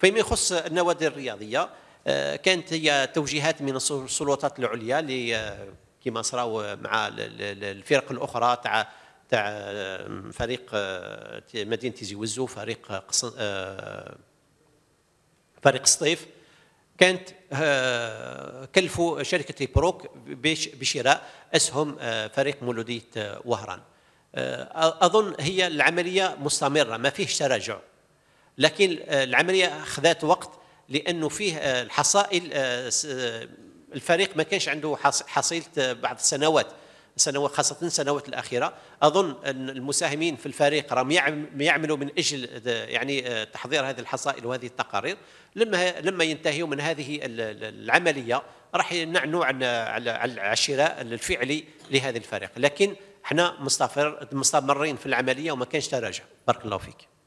فيما يخص النوادي الرياضيه آه، كانت هي توجيهات من السلطات العليا اللي كما صراو مع الفرق الاخرى تاع تاع آه، فريق آه، مدينه تيزي وزو فريق قصن فريق سطيف كانت كلفوا شركه بروك بشراء اسهم فريق مولوديه وهران اظن هي العمليه مستمره ما فيهش تراجع لكن العمليه اخذت وقت لانه فيه الحصائل الفريق ما كانش عنده حصيله بعض السنوات سنوات خاصة السنوات الأخيرة أظن أن المساهمين في الفريق راهم يعملوا من أجل يعني تحضير هذه الحصائل وهذه التقارير لما لما ينتهيوا من هذه العملية راح نعنوا على على الشراء الفعلي لهذا الفريق لكن احنا مستمرين في العملية وما كانش تراجع بارك الله فيك